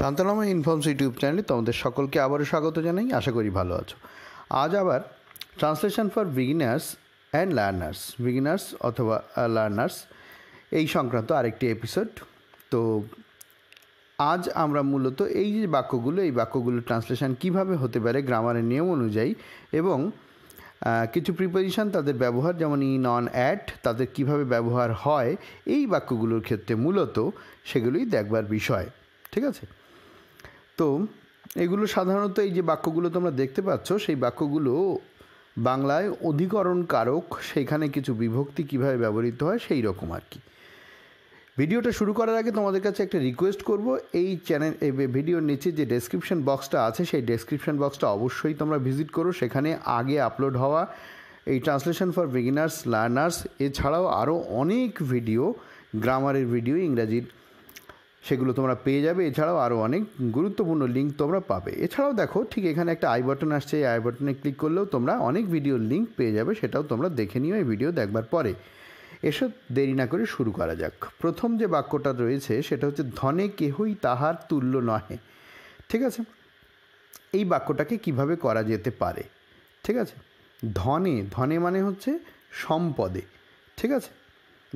শান্তনামা informs YouTube চ্যানেলে তোমাদের সকলকে আবারও স্বাগত জানাই আশা করি ভালো আছো আজ আবার translation for beginners and learners beginners অথবা লার্নার্স এই সংক্রান্ত আরেকটি এপিসোড তো আজ আমরা মূলত এই যে বাক্যগুলো এই বাক্যগুলোর ট্রান্সলেশন কিভাবে হতে পারে গ্রামারের নিয়ম অনুযায়ী এবং কিছু প্রিপোজিশন তাদের ব্যবহার যেমন ই নন অ্যাট তাদের কিভাবে ব্যবহার হয় এই বাক্যগুলোর ক্ষেত্রে মূলত সেগুলোই দেখবার বিষয় ঠিক আছে তো এগুলো সাধারণত এই যে বাক্যগুলো তোমরা দেখতে পাচ্ছ সেই বাক্যগুলো বাংলায় অধিকরণ কারক সেইখানে কিছু বিভক্তি কিভাবে ব্যবহৃত হয় সেই রকম আর কি ভিডিওটা শুরু করার আগে তোমাদের কাছে একটা রিকোয়েস্ট করব এই চ্যানেল ভিডিওর নিচে যে ডেসক্রিপশন বক্সটা আছে সেই ডেসক্রিপশন বক্সটা অবশ্যই তোমরা ভিজিট করো সেখানে আগে আপলোড হওয়া এই ট্রান্সলেশন ফর বিগিনার্স লার্নার্স এছাড়াও আরও অনেক ভিডিও গ্রামারের ভিডিও ইংরাজির সেগুলো তোমরা পেয়ে যাবে এছাড়াও আরও অনেক গুরুত্বপূর্ণ লিঙ্ক তোমরা পাবে এছাড়াও দেখো ঠিক এখানে একটা আই বাটন আসছে এই আই বাটনে ক্লিক করলেও তোমরা অনেক ভিডিও লিঙ্ক পেয়ে যাবে সেটাও তোমরা দেখে নিও এই ভিডিও দেখবার পরে এসব দেরি না করে শুরু করা যাক প্রথম যে বাক্যটা রয়েছে সেটা হচ্ছে ধনে কেহই তাহার তুল্য নহে ঠিক আছে এই বাক্যটাকে কিভাবে করা যেতে পারে ঠিক আছে ধনে ধনে মানে হচ্ছে সম্পদে ঠিক আছে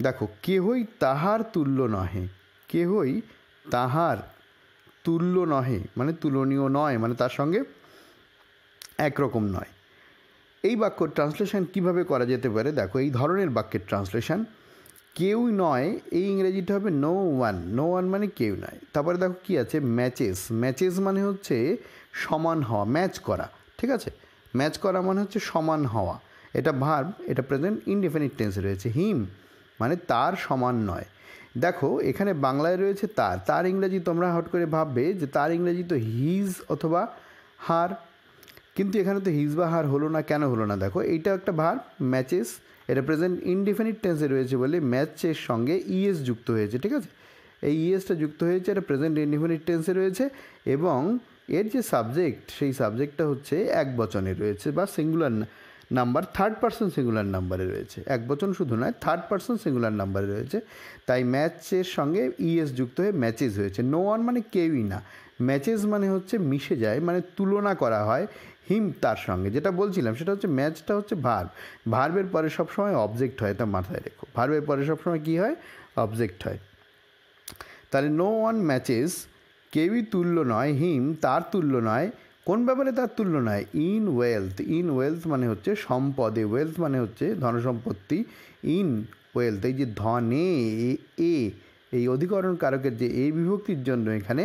দেখো কেহই তাহার তুল্য নহে কেহই তাহার তুল্য নহে মানে তুলনীয় নয় মানে তার সঙ্গে একরকম নয় এই বাক্য ট্রান্সলেশন কিভাবে করা যেতে পারে দেখো এই ধরনের বাক্যের ট্রান্সলেশন কেউ নয় এই ইংরেজিটা হবে নো ওয়ান নো ওয়ান মানে কেউ নয় তারপরে দেখো কি আছে ম্যাচেস ম্যাচেস মানে হচ্ছে সমান হওয়া ম্যাচ করা ঠিক আছে ম্যাচ করা মানে হচ্ছে সমান হওয়া এটা ভার্ব এটা প্রেজেন্ট ইনডিফিনিট টেন্সে রয়েছে হিম মানে তার সমান নয় দেখো এখানে বাংলায় রয়েছে তার তার ইংরাজি তোমরা হট করে ভাববে যে তার ইংরাজি তো হিজ অথবা হার কিন্তু এখানে তো হিজ বা হার হলো না কেন হলো না দেখো এইটা একটা ভার ম্যাচেস এটা প্রেজেন্ট ইনডিফিনিট টেন্সে রয়েছে বলে ম্যাচের সঙ্গে ইএস যুক্ত হয়েছে ঠিক আছে এই ইএসটা যুক্ত হয়েছে এটা প্রেজেন্ট ইনডিফিনিট টেন্সে রয়েছে এবং এর যে সাবজেক্ট সেই সাবজেক্টটা হচ্ছে এক বচনে রয়েছে বা singular number third person singular নাম্বারে রয়েছে এক বচন শুধু নয় থার্ড পার্সন সিঙ্গুলার নাম্বারে রয়েছে তাই ম্যাচের সঙ্গে ইএস e যুক্ত হয়ে ম্যাচেস হয়েছে নো ওয়ান মানে কেউই না ম্যাচেস মানে হচ্ছে মিশে যায় মানে তুলনা করা হয় হিম তার সঙ্গে যেটা বলছিলাম সেটা হচ্ছে ম্যাচটা হচ্ছে ভার্ভ ভার্বের পরে সবসময় অবজেক্ট হয় তা মাথায় রেখো ভার্বের পরে সবসময় কী হয় অবজেক্ট হয় তাহলে নো ওয়ান ম্যাচেস কেউই তুল্য নয় হিম তার তুল্য নয় কোন ব্যাপারে তার তুলনা নয় ইন ওয়েলথ ইন ওয়েলথ মানে হচ্ছে সম্পদে ওয়েলথ মানে হচ্ছে ধনসম্পত্তি ইন ওয়েলথ এই যে ধনে এ এই অধিকরণ কারকের যে এই বিভক্তির জন্য এখানে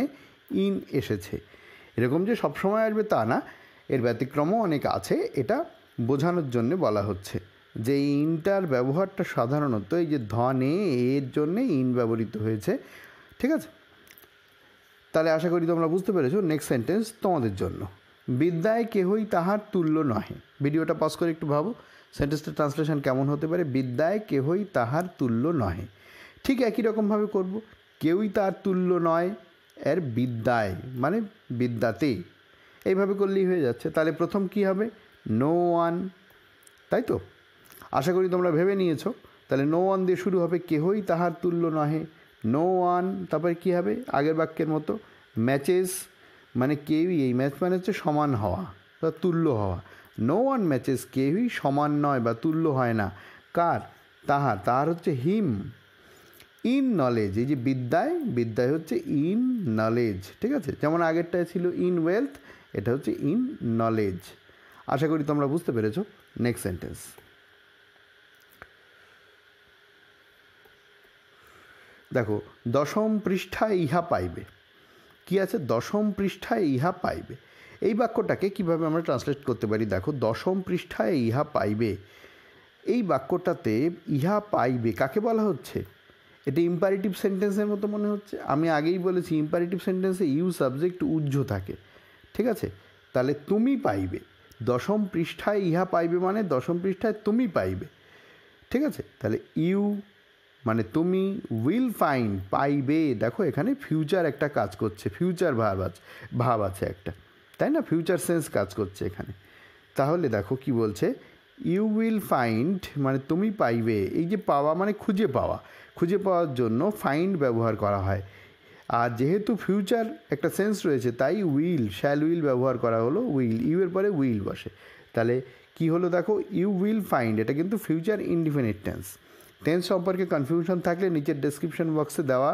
ইন এসেছে এরকম যে সবসময় আসবে তা না এর ব্যতিক্রমও অনেক আছে এটা বোঝানোর জন্য বলা হচ্ছে যে ইনটার ব্যবহারটা সাধারণত এই যে ধনে এর জন্যে ইন ব্যবহৃত হয়েছে ঠিক আছে তাহলে আশা করি তোমরা বুঝতে পেরেছো নেক্সট সেন্টেন্স তোমাদের জন্য বিদ্যায় কেহই তাহার তুল্য নহে ভিডিওটা পজ করে একটু ভাবো সেন্টেন্সটা ট্রান্সলেশন কেমন হতে পারে বিদ্যায় কেহই তাহার তুল্য নহে ঠিক একই রকমভাবে করব কেউই তার তুল্য নয় এর বিদ্যায় মানে বিদ্যাতেই এইভাবে করলেই হয়ে যাচ্ছে তাহলে প্রথম কি হবে নো ওয়ান তাই তো আশা করি তোমরা ভেবে নিয়েছো তাহলে নো ওয়ান দিয়ে শুরু হবে কেহই তাহার তুল্য নহে নো ওয়ান তারপরে কী হবে আগের বাক্যের মতো ম্যাচেস মানে কেউই এই ম্যাচ মানে হচ্ছে সমান হওয়া বা তুল্য হওয়া নো ওয়ান ম্যাচেস কেউই সমান নয় বা তুল্য হয় না কার তাহার তাহার হচ্ছে হিম ইন নলেজ এই যে বিদ্যায় বিদ্যায় হচ্ছে ইন নলেজ ঠিক আছে যেমন আগেরটায় ছিল ইন ওয়েলথ এটা হচ্ছে ইন নলেজ আশা করি তোমরা বুঝতে পেরেছো নেক্সট সেন্টেন্স দেখো দশম পৃষ্ঠায় ইহা পাইবে কি আছে দশম পৃষ্ঠায় ইহা পাইবে এই বাক্যটাকে কিভাবে আমরা ট্রান্সলেট করতে পারি দেখো দশম পৃষ্ঠায় ইহা পাইবে এই বাক্যটাতে ইহা পাইবে কাকে বলা হচ্ছে এটা ইম্পারেটিভ সেন্টেন্সের মতো মনে হচ্ছে আমি আগেই বলেছি ইম্পারেটিভ সেন্টেন্সে ইউ সাবজেক্ট উজ্জ থাকে ঠিক আছে তাহলে তুমি পাইবে দশম পৃষ্ঠায় ইহা পাইবে মানে দশম পৃষ্ঠায় তুমি পাইবে ঠিক আছে তাহলে ইউ মানে তুমি উইল ফাইন্ড পাইবে দেখো এখানে ফিউচার একটা কাজ করছে ফিউচার ভাব আছে ভাব আছে একটা তাই না ফিউচার সেন্স কাজ করছে এখানে তাহলে দেখো কি বলছে ইউ উইল ফাইন্ড মানে তুমি পাইবে এই যে পাওয়া মানে খুঁজে পাওয়া খুঁজে পাওয়ার জন্য ফাইন্ড ব্যবহার করা হয় আর যেহেতু ফিউচার একটা সেন্স রয়েছে তাই উইল শ্যাল উইল ব্যবহার করা হলো উইল ইউ এর পরে উইল বসে তাহলে কি হলো দেখো ইউ উইল ফাইন্ড এটা কিন্তু ফিউচার ইনডিফিনিট টেন্স টেন্স সম্পর্কে কনফিউশন থাকলে নিচের ডেসক্রিপশন বক্সে দেওয়া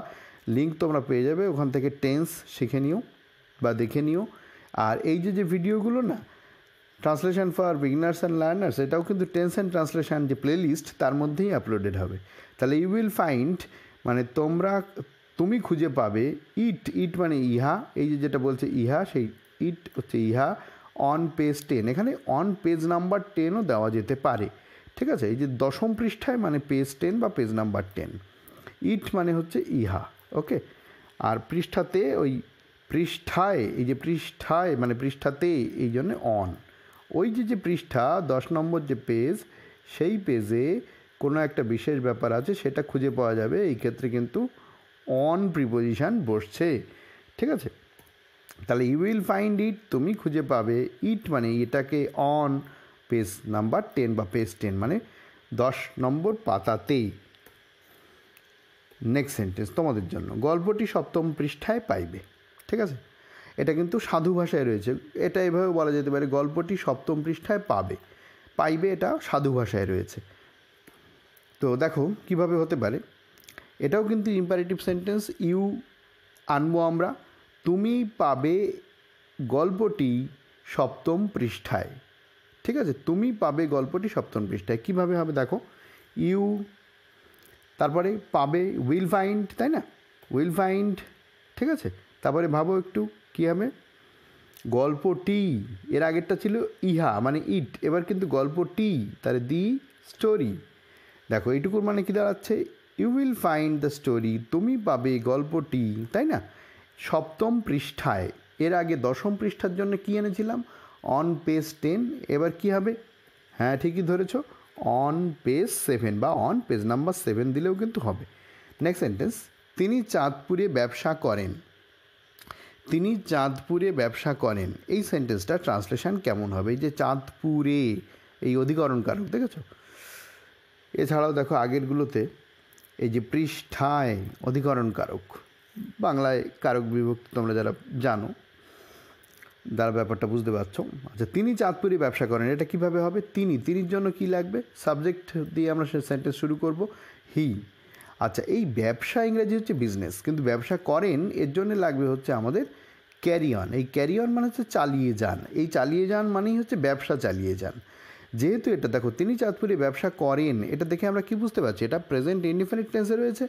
লিঙ্ক তোমরা পেয়ে যাবে ওখান থেকে টেন্স শিখে নিও বা দেখে নিও আর এই যে যে ভিডিওগুলো না translation for beginners and learners এটাও কিন্তু টেন্স অ্যান্ড ট্রান্সলেশান যে প্লেলিস্ট তার মধ্যেই আপলোডেড হবে তাহলে ইউ উইল ফাইন্ড মানে তোমরা তুমি খুঁজে পাবে ইট ইট মানে ইহা এই যে যেটা বলছে ইহা সেই ইট হচ্ছে ইহা অন পেজ টেন এখানে অন পেজ নাম্বার টেনও দেওয়া যেতে পারে ঠিক আছে এই যে দশম পৃষ্ঠায় মানে পেজ টেন বা পেজ নাম্বার টেন ইট মানে হচ্ছে ইহা ওকে আর পৃষ্ঠাতে ওই পৃষ্ঠায় এই যে পৃষ্ঠায় মানে পৃষ্ঠাতে এই জন্য অন ওই যে যে পৃষ্ঠা দশ নম্বর যে পেজ সেই পেজে কোনো একটা বিশেষ ব্যাপার আছে সেটা খুঁজে পাওয়া যাবে এই ক্ষেত্রে কিন্তু অন প্রিপোজিশান বসছে ঠিক আছে তাহলে ইউ উইল ফাইন্ড ইট তুমি খুঁজে পাবে ইট মানে এটাকে অন পেজ নাম্বার টেন বা পেজ টেন মানে দশ নম্বর পাতাতেই নেক্সট সেন্টেন্স তোমাদের জন্য গল্পটি সপ্তম পৃষ্ঠায় পাইবে ঠিক আছে এটা কিন্তু সাধু ভাষায় রয়েছে এটা এভাবে বলা যেতে পারে গল্পটি সপ্তম পৃষ্ঠায় পাবে পাইবে এটা সাধু ভাষায় রয়েছে তো দেখো কিভাবে হতে পারে এটাও কিন্তু ইম্পারেটিভ সেন্টেন্স ইউ আনবো আমরা তুমি পাবে গল্পটি সপ্তম পৃষ্ঠায় ঠিক আছে তুমি পাবে গল্পটি সপ্তম পৃষ্ঠায় কীভাবে হবে দেখো ইউ তারপরে পাবে উইল ফাইন্ড তাই না উইল ফাইন্ড ঠিক আছে তারপরে ভাবো একটু কী হবে গল্পটি এর আগেরটা ছিল ইহা মানে ইট এবার কিন্তু গল্পটি তার দি স্টোরি দেখো এইটুকুর মানে কী দাঁড়াচ্ছে you will find the story তুমি পাবে গল্পটি তাই না সপ্তম পৃষ্ঠায় এর আগে দশম পৃষ্ঠার জন্য কী এনেছিলাম অন পেজ টেন এবার কি হবে হ্যাঁ ঠিকই ধরেছ অন পেজ সেভেন বা অন পেজ নাম্বার সেভেন দিলেও কিন্তু হবে নেক্সট সেন্টেন্স তিনি চাঁদপুরে ব্যবসা করেন তিনি চাঁদপুরে ব্যবসা করেন এই সেন্টেন্সটা ট্রান্সলেশন কেমন হবে এই যে চাঁদপুরে এই অধিকরণ কারক দেখেছ এছাড়াও দেখো আগেরগুলোতে এই যে পৃষ্ঠায় অধিকরণ কারক বাংলায় কারক বিভক্ত তোমরা যারা জানো দ্বারা ব্যাপারটা বুঝতে পারছো আচ্ছা তিনি চাঁদপুরি ব্যবসা করেন এটা কিভাবে হবে তিনি তিনির জন্য কি লাগবে সাবজেক্ট দিয়ে আমরা সে সেন্টেন্স শুরু করব হি আচ্ছা এই ব্যবসা ইংরেজি হচ্ছে বিজনেস কিন্তু ব্যবসা করেন এর জন্য লাগবে হচ্ছে আমাদের ক্যারি অন এই ক্যারি অন মানে হচ্ছে চালিয়ে যান এই চালিয়ে যান মানেই হচ্ছে ব্যবসা চালিয়ে যান যেহেতু এটা দেখো তিনি চাঁদপুরে ব্যবসা করেন এটা দেখে আমরা কি বুঝতে পারছি এটা প্রেজেন্ট ইনডিফিনিট টেন্সে রয়েছে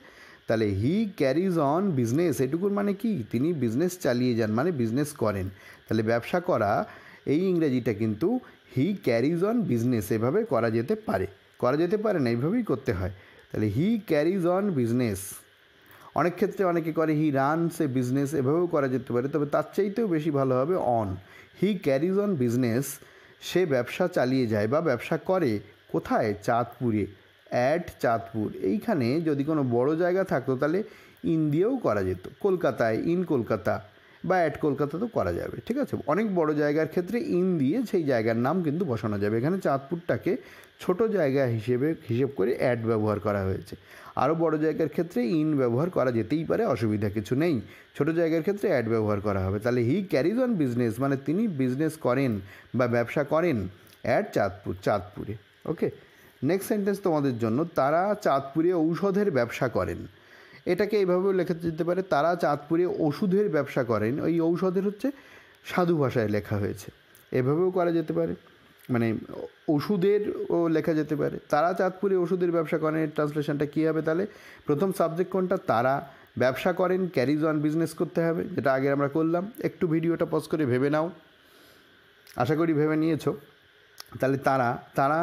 তাহলে হি ক্যারিজ অন বিজনেস এটুকুর মানে কি তিনি বিজনেস চালিয়ে যান মানে বিজনেস করেন তাহলে ব্যবসা করা এই ইংরেজিটা কিন্তু হি ক্যারিজ অন বিজনেস এভাবে করা যেতে পারে করা যেতে পারে না এইভাবেই করতে হয় তাহলে হি ক্যারিজ অন বিজনেস অনেক ক্ষেত্রে অনেকে করে হি রানস এ বিজনেস এভাবেও করা যেতে পারে তবে তার চাইতেও বেশি ভালো হবে on he carries on business সে ব্যবসা চালিয়ে যায় বা ব্যবসা করে কোথায় চাঁদপুরে অ্যাট চাঁদপুর এইখানে যদি কোনো বড় জায়গা থাকতো তাহলে ইন দিয়েও করা যেত কলকাতায় ইন কলকাতা বা অ্যাট কলকাতা তো করা যাবে ঠিক আছে অনেক বড় জায়গার ক্ষেত্রে ইন দিয়ে সেই জায়গার নাম কিন্তু বসানো যাবে এখানে চাঁদপুরটাকে ছোট জায়গা হিসেবে হিসেব করে অ্যাড ব্যবহার করা হয়েছে আরও বড় জায়গার ক্ষেত্রে ইন ব্যবহার করা যেতেই পারে অসুবিধা কিছু নেই ছোট জায়গার ক্ষেত্রে অ্যাড ব্যবহার করা হবে তাহলে হি ক্যারিজ অন বিজনেস মানে তিনি বিজনেস করেন বা ব্যবসা করেন অ্যাড চাঁদপুর চাঁদপুরে ওকে নেক্সট সেন্টেন্স তোমাদের জন্য তারা চাঁদপুরে ঔষধের ব্যবসা করেন এটাকে এভাবেও লেখা যেতে পারে তারা চাঁদপুরে ওষুধের ব্যবসা করেন ওই ঔষধের হচ্ছে সাধু ভাষায় লেখা হয়েছে এভাবেও করা যেতে পারে মানে ওষুধের ও লেখা যেতে পারে তারা চাঁদপুরে ওষুধের ব্যবসা করেন এর ট্রান্সলেশনটা কী হবে তাহলে প্রথম সাবজেক্ট কোনটা তারা ব্যবসা করেন ক্যারিজ অন বিজনেস করতে হবে যেটা আগে আমরা করলাম একটু ভিডিওটা পজ করে ভেবে নাও আশা করি ভেবে নিয়েছো তাহলে তারা তারা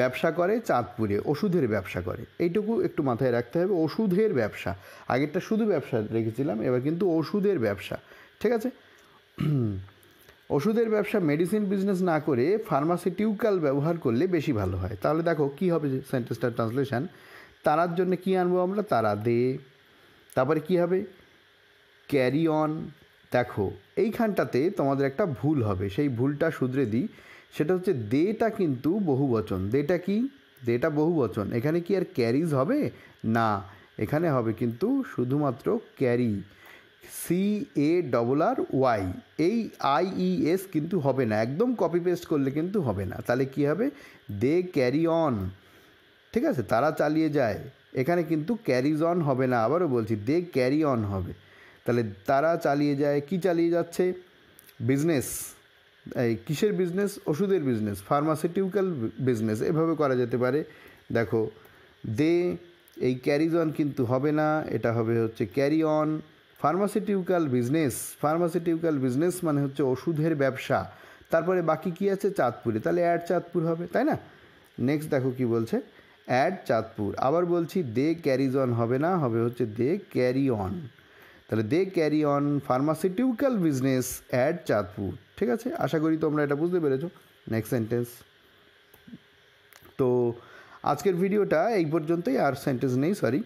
ব্যবসা করে চাঁদপুরে ওষুধের ব্যবসা করে এইটুকু একটু মাথায় রাখতে হবে ওষুধের ব্যবসা আগেরটা শুধু ব্যবসা রেখেছিলাম এবার কিন্তু ওষুধের ব্যবসা ঠিক আছে ওষুধের ব্যবসা মেডিসিন বিজনেস না করে ফার্মাসিউটিক্যাল ব্যবহার করলে বেশি ভালো হয় তাহলে দেখো কি হবে সেন্টেন্সটার ট্রান্সলেশান তারার জন্য কি আনবো আমরা তারা দে তারপরে কি হবে ক্যারি অন দেখো এইখানটাতে তোমাদের একটা ভুল হবে সেই ভুলটা শুধরে দিই সেটা হচ্ছে দেটা কিন্তু বহুবচন দেটা কি দেটা বহুবচন এখানে কি আর ক্যারিজ হবে না এখানে হবে কিন্তু শুধুমাত্র carry C A double R Y এই আই ই এস কিন্তু হবে না একদম কপি পেস্ট করলে কিন্তু হবে না তাহলে কি হবে দে ক্যারি অন ঠিক আছে তারা চালিয়ে যায় এখানে কিন্তু ক্যারিজ অন হবে না আবারও বলছি দে ক্যারি অন হবে তাহলে তারা চালিয়ে যায় কি চালিয়ে যাচ্ছে বিজনেস এই কিসের বিজনেস ওষুধের বিজনেস ফার্মাসিউটিক্যাল বিজনেস এভাবে করা যেতে পারে দেখো দে এই ক্যারিজন অন কিন্তু হবে না এটা হবে হচ্ছে carry on pharmaceutical business pharmaceutical business মানে হচ্ছে ওষুধের ব্যবসা তারপরে বাকি কি আছে চাঁদপুরে তাহলে অ্যাড চাঁদপুর হবে তাই না নেক্সট দেখো কি বলছে অ্যাড চাঁদপুর আবার বলছি দে ক্যারিজন অন হবে না হবে হচ্ছে দে ক্যারি অন তাহলে they carry on pharmaceutical business at Chandpur ঠিক আছে আশা করি তোমরা এটা বুঝতে পেরেছো নেক্সট সেন্টেন্স তো আজকের ভিডিওটা এই পর্যন্তই আর সেন্টেন্স নেই সরি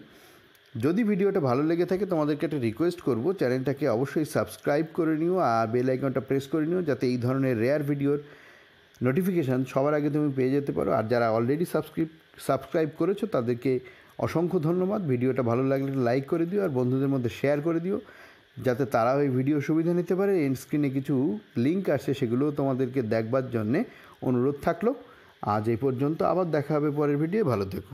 যদি ভিডিওটা ভালো লেগে থাকে তোমাদেরকে একটা রিকোয়েস্ট করব চ্যানেলটাকে অবশ্যই সাবস্ক্রাইব করে নিও আর বেল আইকনটা প্রেস করে নিও যাতে এই ধরনের রেয়ার ভিডিওর নোটিফিকেশান সবার আগে তুমি পেয়ে যেতে পারো আর যারা অলরেডি সাবস্ক্রিপ সাবস্ক্রাইব করেছো তাদেরকে অসংখ্য ধন্যবাদ ভিডিওটা ভালো লাগলে লাইক করে দিও আর বন্ধুদের মধ্যে শেয়ার করে দিও যাতে তারাও এই ভিডিও সুবিধা নিতে পারে এন্ড স্ক্রিনে কিছু লিঙ্ক আছে সেগুলোও তোমাদেরকে দেখবার জন্যে অনুরোধ থাকলো আজ এই পর্যন্ত আবার দেখা হবে পরের ভিডিও ভালো থেকো